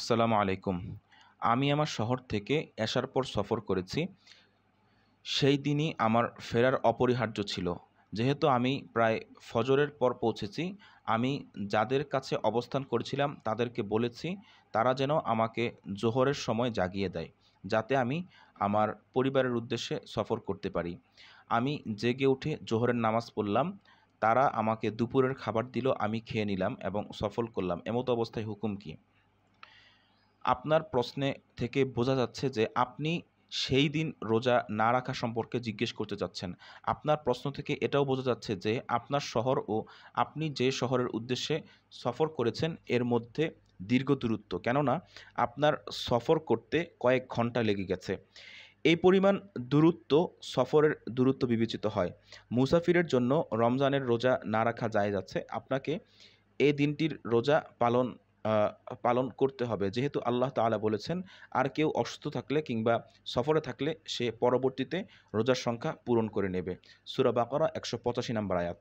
আসসালামু আলাইকুম আমি আমার শহর থেকে আসার পর সফর করেছি সেই দিনই আমার ফেরার অপরিহার্য ছিল যেহেতু আমি প্রায় ফজরের পর পৌঁছেছি আমি যাদের কাছে অবস্থান করেছিলাম তাদেরকে বলেছি তারা যেন আমাকে জোহরের সময় জাগিয়ে দেয় যাতে আমি আমার পরিবারের উদ্দেশ্যে সফর করতে পারি আমি জেগে উঠে জোহরের নামাজ পড়লাম তারা আমাকে দুপুরের খাবার দিল আমি খেয়ে নিলাম এবং সফল করলাম এমতো অবস্থায় হুকুম কী আপনার প্রশ্নে থেকে বোঝা যাচ্ছে যে আপনি সেই দিন রোজা না রাখা সম্পর্কে জিজ্ঞেস করতে যাচ্ছেন আপনার প্রশ্ন থেকে এটাও বোঝা যাচ্ছে যে আপনার শহর ও আপনি যে শহরের উদ্দেশ্যে সফর করেছেন এর মধ্যে দীর্ঘ দূরত্ব কেননা আপনার সফর করতে কয়েক ঘন্টা লেগে গেছে এই পরিমাণ দূরত্ব সফরের দূরত্ব বিবেচিত হয় মুসাফিরের জন্য রমজানের রোজা না রাখা যায় যাচ্ছে আপনাকে এ দিনটির রোজা পালন পালন করতে হবে যেহেতু আল্লাহ তালা বলেছেন আর কেউ অসুস্থ থাকলে কিংবা সফরে থাকলে সে পরবর্তীতে রোজার সংখ্যা পূরণ করে নেবে সুরা বাকরা একশো পঁচাশি নম্বর আয়াত